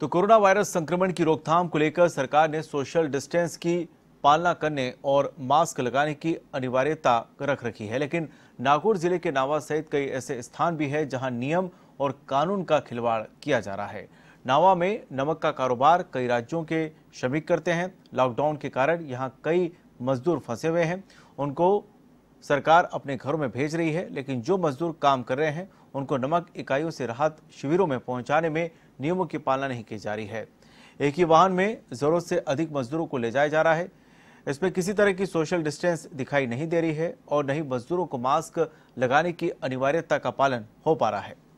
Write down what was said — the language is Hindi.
तो कोरोना वायरस संक्रमण की रोकथाम को लेकर सरकार ने सोशल डिस्टेंस की पालना करने और मास्क लगाने की अनिवार्यता रख रखी है लेकिन नागौर जिले के नावा सहित कई ऐसे स्थान भी है जहां नियम और कानून का खिलवाड़ किया जा रहा है नावा में नमक का कारोबार कई राज्यों के श्रमिक करते हैं लॉकडाउन के कारण यहाँ कई मजदूर फंसे हुए हैं उनको सरकार अपने घरों में भेज रही है लेकिन जो मजदूर काम कर रहे हैं उनको नमक इकाइयों से राहत शिविरों में पहुंचाने में नियमों की पालना नहीं की जा रही है एक ही वाहन में जरूरत से अधिक मजदूरों को ले जाया जा रहा है इसमें किसी तरह की सोशल डिस्टेंस दिखाई नहीं दे रही है और न ही मजदूरों को मास्क लगाने की अनिवार्यता का पालन हो पा रहा है